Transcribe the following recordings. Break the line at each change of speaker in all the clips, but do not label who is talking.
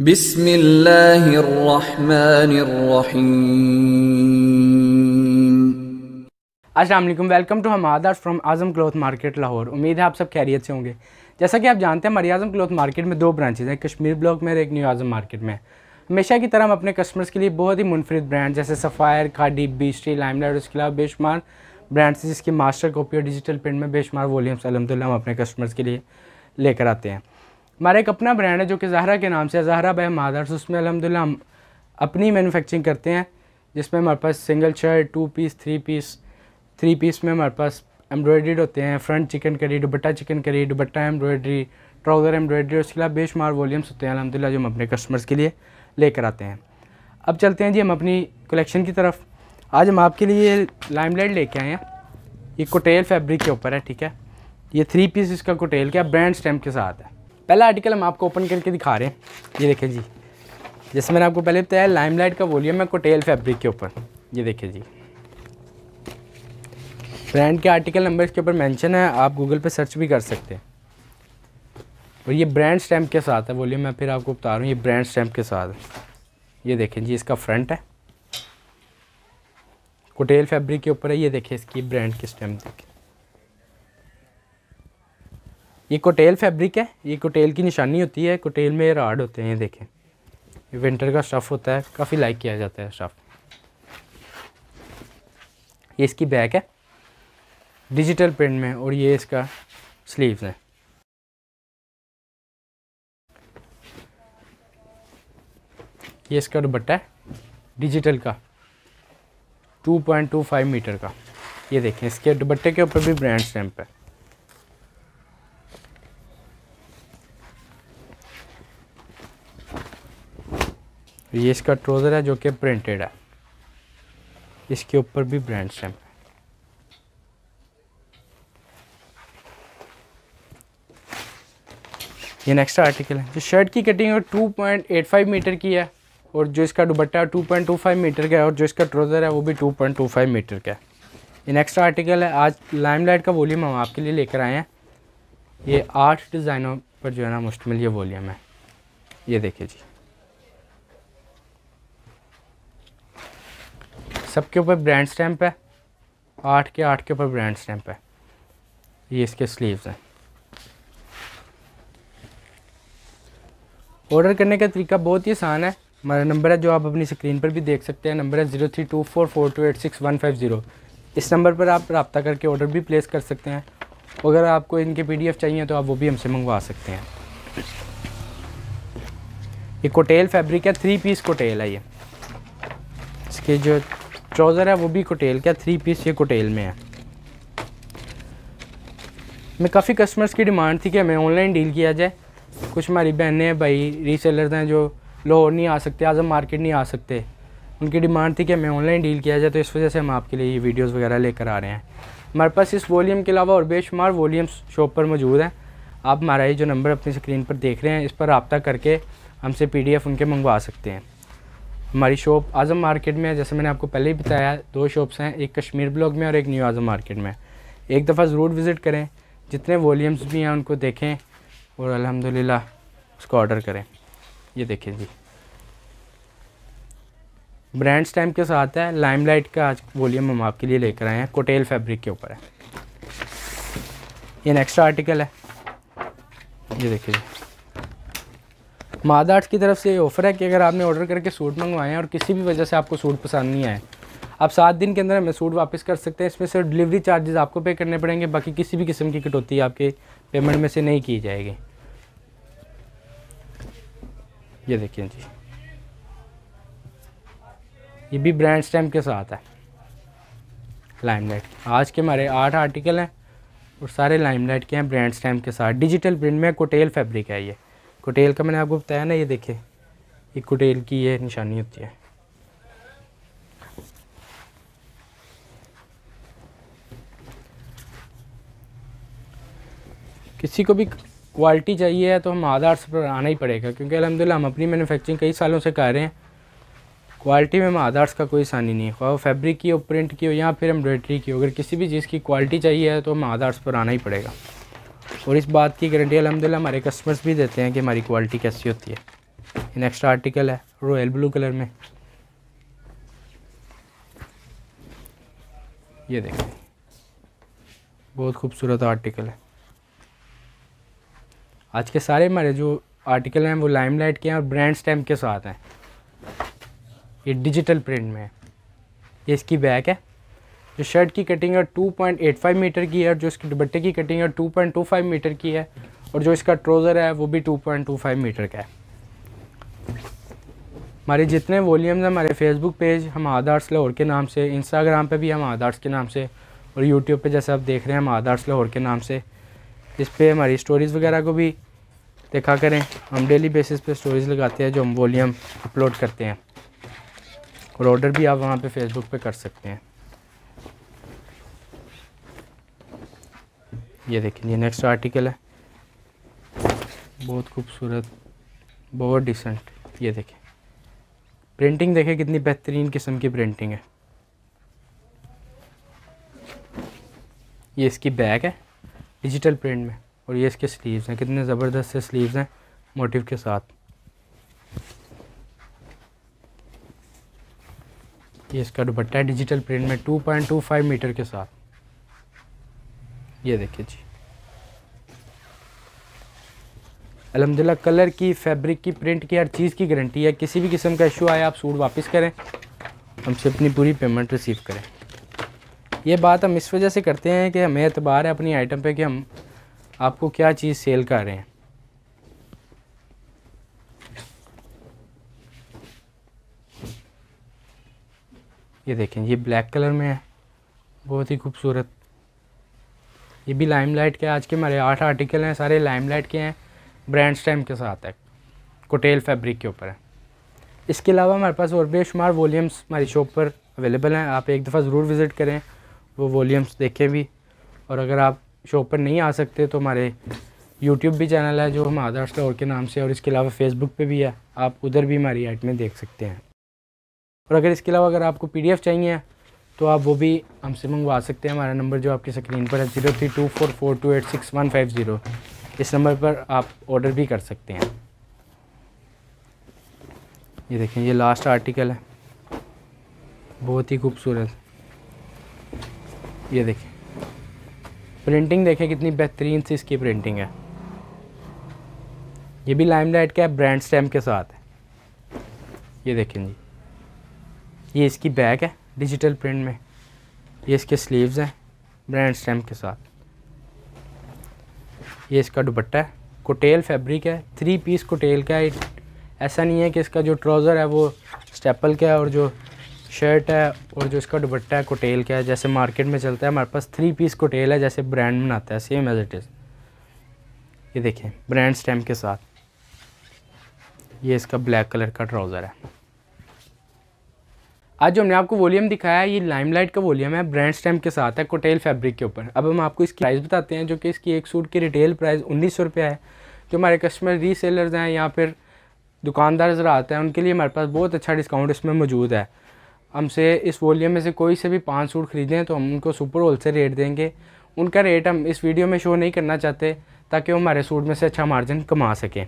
बिसमीम welcome to हम Adarsh from Azam cloth market Lahore उम्मीद है आप सब खैरियत से होंगे जैसा कि आप जानते हैं हमारी आज़म क्लोथ मार्केट में दो ब्रांचेज़ हैं कश्मीर ब्लॉक में और एक न्यू आज़म मार्केट में हमेशा की तरह हम अपने कस्टमर्स के लिए बहुत ही मुनफरद ब्रांड जैसे सफ़ायर खाडी बीस्ट्री लाइमलाइट उसके अलावा बेशुमार ब्रांड्स जिसकी मास्टर कॉपी और डिजिटल प्रिंट में बेशुमार वॉल्यूम्स अलहमदिल्ला हम अपने कस्टमर्स के लिए लेकर आते हैं हमारा एक अपना ब्रांड है जो कि जहरा के नाम से जहरा बह मादर्स उसमें अलहमदिल्ला हम अपनी मैनुफेक्चरिंग करते हैं जिसमें हमारे पास single shirt two piece three piece three piece में हमारे पास एम्ब्रॉयड्रीड होते हैं front chicken curry दुबट्टा chicken curry दुबट्टा embroidery trouser embroidery उसके अलावा बेशुमार वॉल्यूम्स होते हैं अलहमदिल्ला जो हम अपने कस्टमर्स के लिए लेकर आते हैं अब चलते हैं जी हम अपनी कलेक्शन की तरफ आज हम आपके लिए लाइम लाइट लेके आए हैं ये कोटेल फैब्रिक के ऊपर है ठीक है ये थ्री पीस इसका कोटेल क्या ब्रांड स्टैम्प के साथ है पहला आर्टिकल हम आपको ओपन करके दिखा रहे हैं ये देखें जी जैसे मैंने आपको पहले बताया लाइमलाइट का वॉल्यूम है कोटेल फैब्रिक के ऊपर ये देखें जी ब्रांड के आर्टिकल नंबर इसके ऊपर मेंशन है आप गूगल पे सर्च भी कर सकते हैं और ये ब्रांड स्टैम्प के साथ है वॉल्यूम मैं फिर आपको बता रहा हूँ ये ब्रांड स्टैम्प के साथ ये देखें जी इसका फ्रंट है कोटेल फैब्रिक के ऊपर है ये देखें इसकी ब्रांड की स्टैम्प देखें ये कोटेल फैब्रिक है ये कोटेल की निशानी होती है कोटेल में राड होते हैं देखें विंटर का स्टफ़ होता है काफ़ी लाइक किया जाता है स्टफ़ ये इसकी बैक है डिजिटल प्रिंट में और ये इसका स्लीव्स है ये इसका दुपट्टा है डिजिटल का 2.25 मीटर का ये देखें इसके दुपट्टे के ऊपर भी ब्रांड स्टैम्प है ये इसका ट्रोज़र है जो कि प्रिंटेड है इसके ऊपर भी ब्रांड स्टैम्प है ये नेक्स्ट आर्टिकल है जो शर्ट की कटिंग है 2.85 मीटर की है और जो इसका दुबट्टा टू 2.25 मीटर का है और जो इसका ट्रोज़र है वो भी 2.25 मीटर का है ये नेक्स्ट आर्टिकल है आज लाइमलाइट का वॉल्यूम हम आपके लिए लेकर आए हैं ये आठ डिज़ाइनों पर जो है ना मुश्तमिल ये वॉल्यूम है ये देखिए जी सबके ऊपर ब्रांड स्टैम्प है आठ के आठ के ऊपर ब्रांड स्टैम्प है ये इसके स्लीव्स हैं ऑर्डर करने का तरीका बहुत ही आसान है हमारा नंबर है जो आप अपनी स्क्रीन पर भी देख सकते हैं नंबर है zero three two four four two eight six one five zero इस नंबर पर आप रबता करके ऑर्डर भी प्लेस कर सकते हैं अगर आपको इनके पीडीएफ चाहिए तो आप वो भी हमसे मंगवा सकते हैं ये कोटेल फैब्रिक है थ्री पीस कोटेल है ये इसके जो ट्राउज़र है वो भी कोटेल का थ्री पीस ये कोटेल में है मैं काफ़ी कस्टमर्स की डिमांड थी कि हमें ऑनलाइन डील किया जाए कुछ हमारी बहनें हैं भाई रीसेलर्स हैं जो लाहौर नहीं आ सकते आज हम मार्केट नहीं आ सकते उनकी डिमांड थी कि हमें ऑनलाइन डील किया जाए तो इस वजह से हम आपके लिए ये वीडियोज़ वगैरह लेकर आ रहे हैं हमारे पास इस वॉल्यूम के अलावा और बेशुमार वॉलीम्स शॉप पर मौजूद हैं आप हमारा ये जो नंबर अपनी स्क्रीन पर देख रहे हैं इस पर रबता करके हमसे पी उनके मंगवा सकते हैं हमारी शॉप आज़म मार्केट में है जैसे मैंने आपको पहले ही बताया दो शॉप्स हैं एक कश्मीर ब्लॉक में और एक न्यू आज़म मार्केट में एक दफ़ा ज़रूर विज़िट करें जितने वॉल्यूम्स भी हैं उनको देखें और अलहमदिल्ला उसको ऑर्डर करें ये देखें जी ब्रांड स्टैम के साथ है लाइमलाइट का आज वॉल्यूम हम आपके लिए लेकर आए हैं कोटेल फैब्रिक के ऊपर है ये नेक्स्ट आर्टिकल है ये देखिए मादा आर्ट्स की तरफ से ये ऑफ़र है कि अगर आपने ऑर्डर करके सूट मंगवाए हैं और किसी भी वजह से आपको सूट पसंद नहीं आए आप सात दिन के अंदर हमें सूट वापस कर सकते हैं इसमें सिर्फ डिलीवरी चार्जेस आपको पे करने पड़ेंगे बाकी किसी भी किस्म की कटौती आपके पेमेंट में से नहीं की जाएगी ये देखिए जी ये भी ब्रांड स्टैम्प के साथ है लाइमलाइट आज के हमारे आठ आर्टिकल हैं और सारे लाइमलाइट के हैं ब्रांड स्टैम्प के साथ डिजिटल प्रिंट में कोटेल फैब्रिक है ये कुटेल का मैंने आपको बताया ना ये देखे ये कुटेल की ये निशानी होती है किसी को भी क्वालिटी चाहिए है तो हम आधार से पर आना ही पड़ेगा क्योंकि अलहमदिल्ला हम अपनी मैनुफेक्चरिंग कई सालों से कर रहे हैं क्वालिटी में हम आधार्स का कोई आसानी नहीं है वो फैब्रिक की हो प्रिंट की हो या फिर एम्ब्रॉयडरी की हो अगर किसी भी चीज़ की क्वालिटी चाहिए है तो हम आधार्स पर आना ही पड़ेगा और इस बात की गारंटी अलहमदिल्ला हमारे कस्टमर्स भी देते हैं कि हमारी क्वालिटी कैसी होती है नेक्स्ट आर्टिकल है रॉयल ब्लू कलर में ये देखें बहुत खूबसूरत आर्टिकल है आज के सारे हमारे जो आर्टिकल हैं वो लाइमलाइट के हैं और ब्रांड स्टैम्प के साथ हैं ये डिजिटल प्रिंट में है ये इसकी बैक है जो शर्ट की कटिंग है 2.85 मीटर की है और जो इसके दुपट्टे की कटिंग है 2.25 मीटर की है और जो इसका ट्रोज़र है वो भी 2.25 मीटर का है हमारे जितने वॉल्यूम्स हैं हमारे फेसबुक पेज हम आधार्स लाहौर के नाम से इंस्टाग्राम पे भी हम आधार्स के नाम से और यूट्यूब पे जैसे आप देख रहे हैं हम आधार्स लाहौर के नाम से इस पर हमारी स्टोरीज़ वगैरह को भी देखा करें हम डेली बेसिस पे स्टोरीज़ लगाते हैं जो हम वॉल्यूम अपलोड करते हैं और ऑर्डर भी आप वहाँ पे फेसबुक पे कर सकते हैं ये देखें ये नेक्स्ट आर्टिकल है बहुत खूबसूरत बहुत डिसेंट ये देखें प्रिंटिंग देखें कितनी बेहतरीन किस्म की प्रिंटिंग है ये इसकी बैग है डिजिटल प्रिंट में और ये इसके स्लीव्स हैं कितने ज़बरदस्त से स्लीव्स हैं मोटिव के साथ ये इसका दुपट्टा है डिजिटल प्रिंट में 2.25 मीटर के साथ ये देखिए जी अलहमदिल्ला कलर की फैब्रिक की प्रिंट की हर चीज़ की गारंटी है किसी भी किस्म का इशू आया आप सूट वापस करें हमसे अपनी पूरी पेमेंट रिसीव करें ये बात हम इस वजह से करते हैं कि हमें एतबार है अपनी आइटम पे कि हम आपको क्या चीज़ सेल कर रहे हैं ये देखें ये ब्लैक कलर में है बहुत ही खूबसूरत ये भी लाइट के आज के हमारे आठ आर्टिकल हैं सारे लाइट के हैं ब्रांड स्टैम के साथ है कोटेल फैब्रिक के ऊपर है इसके अलावा हमारे पास और बेशुमार वॉल्यूम्स हमारी शॉप पर अवेलेबल हैं आप एक दफ़ा ज़रूर विज़िट करें वो वॉल्यूम्स देखें भी और अगर आप शॉप पर नहीं आ सकते तो हमारे यूट्यूब भी चैनल है जो हम आधार स्टोर के नाम से और इसके अलावा फेसबुक पे भी है आप उधर भी हमारी आइटमें देख सकते हैं और अगर इसके अलावा अगर आपको पीडीएफ चाहिए तो आप वो भी हमसे मंगवा सकते हैं हमारा नंबर जो आपकी स्क्रीन पर है zero three two four four two eight six one five zero इस नंबर पर आप ऑर्डर भी कर सकते हैं ये देखें ये लास्ट आर्टिकल है बहुत ही खूबसूरत ये देखें प्रिंटिंग देखें कितनी बेहतरीन सी इसकी प्रिंटिंग है ये भी लाइमलाइट का ब्रांड स्टैम्प के साथ है ये देखें जी ये इसकी बैग है डिजिटल प्रिंट में ये इसके स्लीव्स हैं ब्रांड स्टैम्प के साथ ये इसका दुपट्टा है कोटेल फैब्रिक है थ्री पीस कोटेल का है ऐसा नहीं है कि इसका जो ट्राउज़र है वो स्टेपल का है और जो शर्ट है और जो इसका दुपट्टा है कोटेल का है जैसे मार्केट में चलता है हमारे पास थ्री पीस कोटेल है जैसे ब्रांड बनाता है सेम एज इट इज़ ये देखें ब्रांड स्टैम्प के साथ ये इसका ब्लैक कलर का ट्राउज़र है आज जो हमने आपको वॉल्यूम दिखाया है ये लाइमलाइट का वॉल्यूम है ब्रांड स्टैम के साथ है कोटेल फैब्रिक के ऊपर अब हम आपको इसकी प्राइस बताते हैं जो कि इसकी एक सूट की रिटेल प्राइस उन्नीस सौ है जो हमारे कस्टमर रीसेलर्स हैं या फिर दुकानदार ज़रा आते हैं उनके लिए हमारे पास बहुत अच्छा डिस्काउंट इसमें मौजूद है हमसे इस वॉल्यूम में से कोई से भी पाँच सूट ख़रीदें तो हम उनको सुपर होल सेल रेट देंगे उनका रेट हम इस वीडियो में शो नहीं करना चाहते ताकि वो हमारे सूट में से अच्छा मार्जिन कमा सकें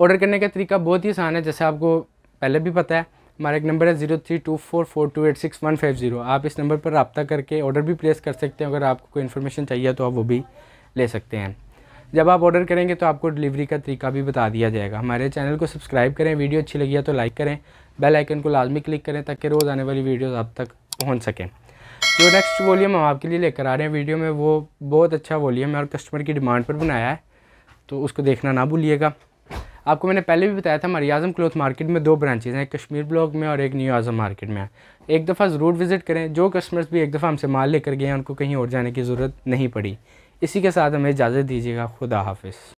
ऑर्डर करने का तरीका बहुत ही आसान है जैसे आपको पहले भी पता है हमारा एक नंबर है zero three two four four two eight six one five zero आप इस नंबर पर रबता करके ऑर्डर भी प्लेस कर सकते हैं अगर आपको कोई इन्फॉर्मेशन चाहिए तो आप वो भी ले सकते हैं जब आप ऑर्डर करेंगे तो आपको डिलीवरी का तरीका भी बता दिया जाएगा हमारे चैनल को सब्सक्राइब करें वीडियो अच्छी लगी है तो लाइक करें बेल आइकन को लाजमी क्लिक करें ताकि रोज़ आने वाली वीडियोस आप तक पहुंच सकें जो नेक्स्ट वॉल्यूम हम आपके लिए लेकर आ रहे हैं वीडियो में वो बहुत अच्छा वॉल्यूम है और कस्टमर की डिमांड पर बनाया है तो उसको देखना ना भूलिएगा आपको मैंने पहले भी बताया था हमारी आज़म क्लोथ मार्केट में दो ब्रांचेज़ हैं कश्मीर ब्लॉक में और एक न्यू आज़म मार्केट में एक दफ़ा ज़रूर विज़िट करें जो कस्टमर्स भी एक दफ़ा हमसे माल लेकर गए हैं उनको कहीं और जाने की ज़रूरत नहीं पड़ी इसी के साथ हमें इजाज़त दीजिएगा खुदा हाफ़